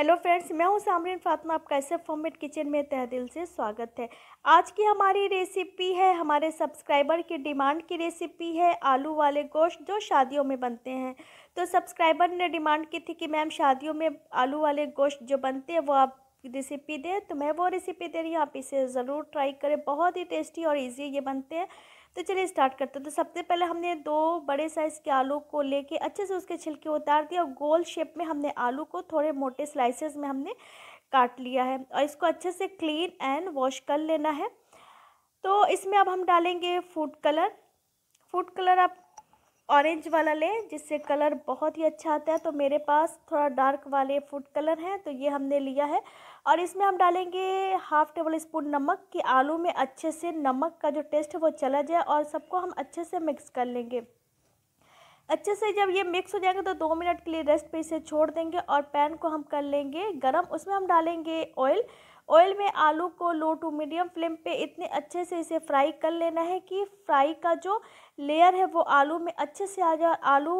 hello friends मैं हूं सामरीन फातिमा आपका ऐसे फॉर्मेट किचन में तह दिल से स्वागत है आज की हमारी रेसिपी है हमारे सब्सक्राइबर की डिमांड की रेसिपी है आलू वाले गोश्त जो शादियों में बनते हैं तो सब्सक्राइबर ने डिमांड की थी कि मैम शादियों में आलू वाले गोश्त जो बनते हैं वो आप रेसिपी दें तो मैं वो रेसिपी दे रही हूँ आप इसे ज़रूर ट्राई करें बहुत ही टेस्टी और ईजी ये बनते हैं तो चलिए स्टार्ट करते हैं तो सबसे पहले हमने दो बड़े साइज़ के आलू को लेके अच्छे से उसके छिलके उतार दिया और गोल शेप में हमने आलू को थोड़े मोटे स्लाइसेस में हमने काट लिया है और इसको अच्छे से क्लीन एंड वॉश कर लेना है तो इसमें अब हम डालेंगे फूड कलर फूड कलर आप ऑरेंज वाला लें जिससे कलर बहुत ही अच्छा आता है तो मेरे पास थोड़ा डार्क वाले फूड कलर हैं तो ये हमने लिया है और इसमें हम डालेंगे हाफ़ टेबल स्पून नमक कि आलू में अच्छे से नमक का जो टेस्ट है वो चला जाए और सबको हम अच्छे से मिक्स कर लेंगे अच्छे से जब ये मिक्स हो जाएंगे तो दो मिनट के लिए रेस्ट पे इसे छोड़ देंगे और पैन को हम कर लेंगे गरम उसमें हम डालेंगे ऑयल ऑयल में आलू को लो टू मीडियम फ्लेम पे इतने अच्छे से इसे फ्राई कर लेना है कि फ्राई का जो लेयर है वो आलू में अच्छे से आ जाए आलू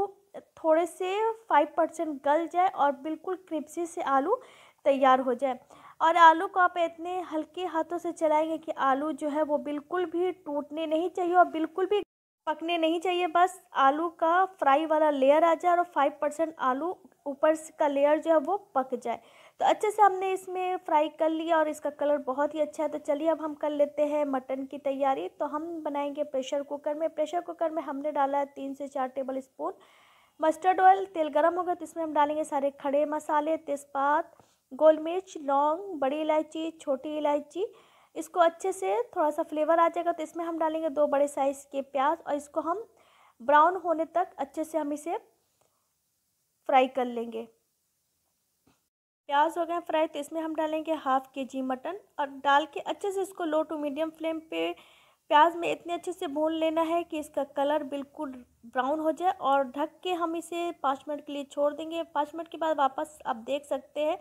थोड़े से फाइव परसेंट गल जाए और बिल्कुल क्रिप्सी से आलू तैयार हो जाए और आलू को आप इतने हल्के हाथों से चलाएंगे कि आलू जो है वो बिल्कुल भी टूटने नहीं चाहिए और बिल्कुल भी पकने नहीं चाहिए बस आलू का फ्राई वाला लेयर आ जाए और फाइव परसेंट आलू ऊपर का लेयर जो है वो पक जाए तो अच्छे से हमने इसमें फ्राई कर लिया और इसका कलर बहुत ही अच्छा है तो चलिए अब हम कर लेते हैं मटन की तैयारी तो हम बनाएंगे प्रेशर कुकर में प्रेशर कुकर में हमने डाला है तीन से चार टेबल स्पून मस्टर्ड ऑयल तेल गर्म होगा तो इसमें हम डालेंगे सारे खड़े मसाले तेज़पात गोल मिर्च लौंग बड़ी इलायची छोटी इलायची इसको अच्छे से थोड़ा सा फ्लेवर आ जाएगा तो इसमें हम डालेंगे दो बड़े साइज़ के प्याज और इसको हम ब्राउन होने तक अच्छे से हम इसे फ्राई कर लेंगे प्याज हो गए फ्राई तो इसमें हम डालेंगे हाफ़ के जी मटन और डाल के अच्छे से इसको लो टू मीडियम फ्लेम पे प्याज में इतने अच्छे से भून लेना है कि इसका कलर बिल्कुल ब्राउन हो जाए और ढक के हम इसे पाँच मिनट के लिए छोड़ देंगे पाँच मिनट के बाद वापस आप देख सकते हैं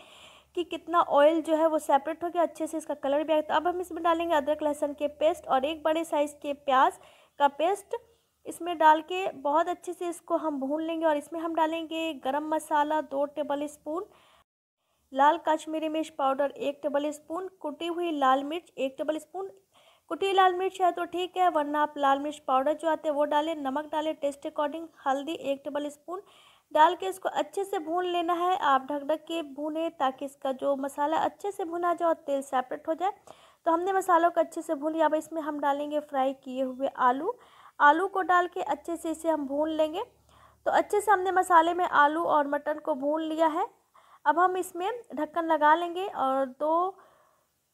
कि कितना ऑयल जो है वो सेपरेट हो गया अच्छे से इसका कलर भी गया तो अब हम इसमें डालेंगे अदरक लहसुन के पेस्ट और एक बड़े साइज़ के प्याज का पेस्ट इसमें डाल के बहुत अच्छे से इसको हम भून लेंगे और इसमें हम डालेंगे गरम मसाला दो टेबल स्पून लाल कश्मीरी मिर्च पाउडर एक टेबल स्पून कुटी हुई लाल मिर्च एक टेबल स्पून कुटी लाल मिर्च है तो ठीक है वरना आप लाल मिर्च पाउडर जो आते हैं वो डालें नमक डालें टेस्ट अकॉर्डिंग हल्दी एक टेबल स्पून डाल के इसको अच्छे से भून लेना है आप ढक ढक के भूने ताकि इसका जो मसाला अच्छे से भुना जाए और तेल सेपरेट हो जाए तो हमने मसालों को अच्छे से भून लिया अब इसमें हम डालेंगे फ्राई किए हुए आलू आलू को डाल के अच्छे से इसे हम भून लेंगे तो अच्छे से हमने मसाले में आलू और मटन को भून लिया है अब हम इसमें ढक्कन लगा लेंगे और दो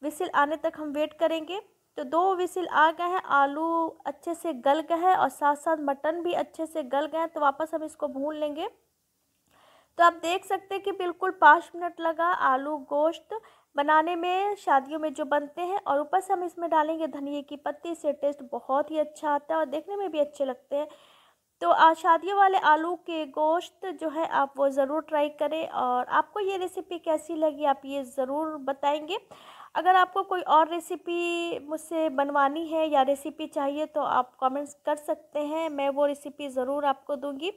विसिल आने तक हम वेट करेंगे तो दो विसिल आ गए हैं आलू अच्छे से गल गए हैं और साथ साथ मटन भी अच्छे से गल गए हैं तो वापस हम इसको भून लेंगे तो आप देख सकते हैं कि बिल्कुल पाँच मिनट लगा आलू गोश्त बनाने में शादियों में जो बनते हैं और ऊपर से हम इसमें डालेंगे धनिए की पत्ती से टेस्ट बहुत ही अच्छा आता है और देखने में भी अच्छे लगते हैं तो शादियों वाले आलू के गोश्त जो है आप वो ज़रूर ट्राई करें और आपको ये रेसिपी कैसी लगी आप ये ज़रूर बताएंगे अगर आपको कोई और रेसिपी मुझसे बनवानी है या रेसिपी चाहिए तो आप कमेंट्स कर सकते हैं मैं वो रेसिपी ज़रूर आपको दूंगी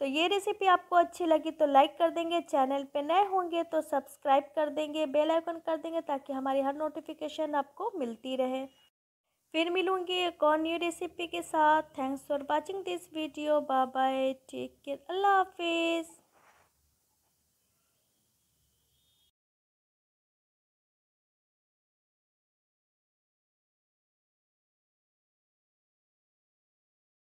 तो ये रेसिपी आपको अच्छी लगी तो लाइक कर देंगे चैनल पे नए होंगे तो सब्सक्राइब कर देंगे बेल आइकन कर देंगे ताकि हमारी हर नोटिफिकेशन आपको मिलती रहे फिर मिलूंगी एक और न्यू रेसिपी के साथ thanks for watching this video bye bye take care अल्लाह हाफिज़